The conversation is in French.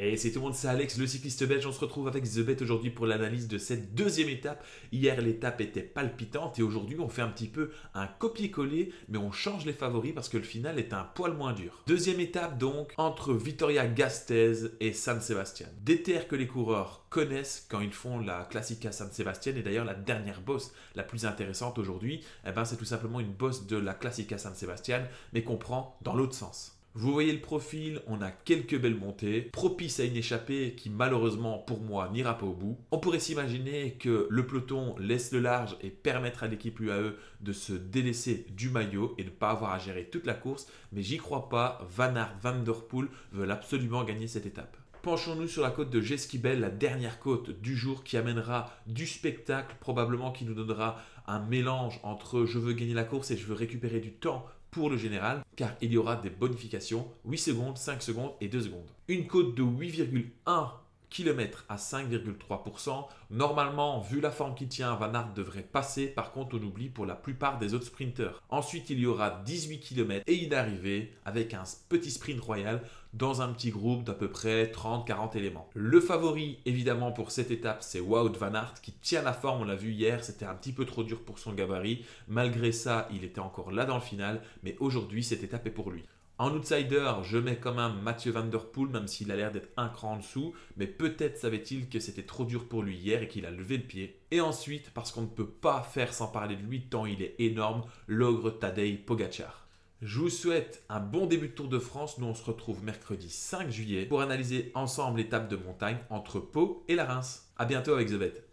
Et c'est tout le monde, c'est Alex, le cycliste belge. On se retrouve avec The Bet aujourd'hui pour l'analyse de cette deuxième étape. Hier, l'étape était palpitante et aujourd'hui, on fait un petit peu un copier-coller, mais on change les favoris parce que le final est un poil moins dur. Deuxième étape donc entre Vitoria Gasteiz et San Sebastian. Des terres que les coureurs connaissent quand ils font la Classica San Sebastian et d'ailleurs la dernière bosse la plus intéressante aujourd'hui, eh ben, c'est tout simplement une bosse de la Classica San Sebastian, mais qu'on prend dans l'autre sens. Vous voyez le profil, on a quelques belles montées, propice à une échappée qui malheureusement pour moi n'ira pas au bout. On pourrait s'imaginer que le peloton laisse le large et permettre à l'équipe UAE de se délaisser du maillot et de ne pas avoir à gérer toute la course, mais j'y crois pas, Van Aert, Van Der Poel veulent absolument gagner cette étape penchons-nous sur la côte de Jeskibel, la dernière côte du jour qui amènera du spectacle, probablement qui nous donnera un mélange entre je veux gagner la course et je veux récupérer du temps le général, car il y aura des bonifications 8 secondes, 5 secondes et 2 secondes. Une cote de 8,1 Kilomètres à 5,3%. Normalement, vu la forme qu'il tient, Van Aert devrait passer. Par contre, on oublie pour la plupart des autres sprinteurs. Ensuite, il y aura 18 km et une arrivée avec un petit sprint royal dans un petit groupe d'à peu près 30-40 éléments. Le favori, évidemment, pour cette étape, c'est Wout Van Aert qui tient la forme. On l'a vu hier, c'était un petit peu trop dur pour son gabarit. Malgré ça, il était encore là dans le final, mais aujourd'hui, cette étape est pour lui. En outsider, je mets quand même Mathieu Van Der Poel, même s'il a l'air d'être un cran en dessous, mais peut-être savait-il que c'était trop dur pour lui hier et qu'il a levé le pied. Et ensuite, parce qu'on ne peut pas faire sans parler de lui tant il est énorme, l'ogre Tadej Pogacar. Je vous souhaite un bon début de Tour de France. Nous, on se retrouve mercredi 5 juillet pour analyser ensemble l'étape de montagne entre Pau et la Reims. A bientôt avec The Vet.